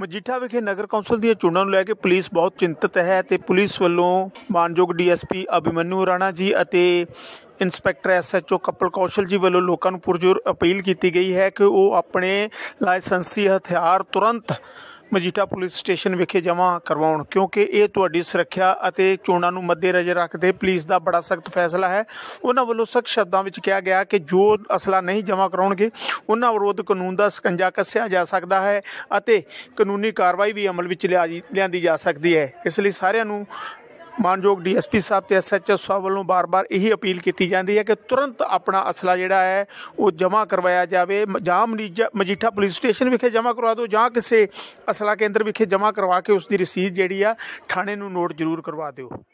ਮਜੀਠਾ ਵਿਖੇ ਨਗਰ ਕੌਂਸਲ ਦੀਆਂ ਚੋਣਾਂ ਨੂੰ ਲੈ ਕੇ ਪੁਲਿਸ ਬਹੁਤ ਚਿੰਤਤ ਹੈ ਤੇ ਪੁਲਿਸ ਵੱਲੋਂ ਮਾਨਯੋਗ ਡੀਐਸਪੀ ਅਭਿਮਨੂ ਰਾਣਾ ਜੀ ਅਤੇ ਇੰਸਪੈਕਟਰ ਐਸਐਚਓ ਕਪਲ ਕੌਸ਼ਲ ਜੀ ਵੱਲੋਂ ਲੋਕਾਂ ਨੂੰ ਪੁਰਜੋਰ ਅਪੀਲ ਕੀਤੀ ਗਈ ਹੈ ਕਿ ਉਹ ਆਪਣੇ ਲਾਇਸੈਂਸੀ ਹਥਿਆਰ ਤੁਰੰਤ ਮਜੀਠਾ ਪੁਲਿਸ ਸਟੇਸ਼ਨ ਵਿਖੇ ਜਮ੍ਹਾਂ ਕਰਵਾਉਣ ਕਿਉਂਕਿ ਇਹ ਤੁਹਾਡੀ ਸੁਰੱਖਿਆ ਅਤੇ ਚੋਣਾਂ ਨੂੰ ਮੱਦੇਨਜ਼ਰ ਰੱਖਦੇ ਪੁਲਿਸ ਦਾ ਬੜਾ ਸਖਤ ਫੈਸਲਾ ਹੈ ਉਹਨਾਂ ਵੱਲੋਂ ਸਖਤ ਸ਼ਬਦਾਂ ਵਿੱਚ ਕਿਹਾ ਗਿਆ ਕਿ ਜੋ ਅਸਲਾ ਨਹੀਂ ਜਮ੍ਹਾਂ ਕਰਾਉਣਗੇ ਉਹਨਾਂ ਵਿਰੁੱਧ ਕਾਨੂੰਨ ਦਾ ਸਕੰਜਾ ਕੱਸਿਆ ਜਾ ਸਕਦਾ ਹੈ ਅਤੇ ਕਾਨੂੰਨੀ ਕਾਰਵਾਈ ਵੀ ਅਮਲ ਵਿੱਚ ਲਿਆਂਦੀ ਜਾ ਸਕਦੀ ਹੈ ਇਸ ਲਈ ਸਾਰਿਆਂ ਨੂੰ ਮਾਨਯੋਗ ਡੀਐਸਪੀ ਸਾਹਿਬ ਤੇ ਐਸਐਚਓ ਸਾਹਿਬ ਵੱਲੋਂ ਬਾਰ-ਬਾਰ ਇਹੀ ਅਪੀਲ ਕੀਤੀ ਜਾਂਦੀ ਹੈ ਕਿ ਤੁਰੰਤ ਆਪਣਾ ਅਸਲਾ ਜਿਹੜਾ ਹੈ ਉਹ ਜਮ੍ਹਾਂ ਕਰਵਾਇਆ ਜਾਵੇ ਜਾਂ ਮਜੀਠਾ ਪੁਲਿਸ ਸਟੇਸ਼ਨ ਵਿਖੇ ਜਮ੍ਹਾਂ ਕਰਵਾ ਦਿਓ ਜਾਂ ਕਿਸੇ ਅਸਲਾ ਕੇਂਦਰ ਵਿਖੇ ਜਮ੍ਹਾਂ ਕਰਵਾ ਕੇ ਉਸ ਦੀ ਰਸੀਦ ਜਿਹੜੀ ਆ ਥਾਣੇ ਨੂੰ ਨੋਟ ਜ਼ਰੂਰ ਕਰਵਾ ਦਿਓ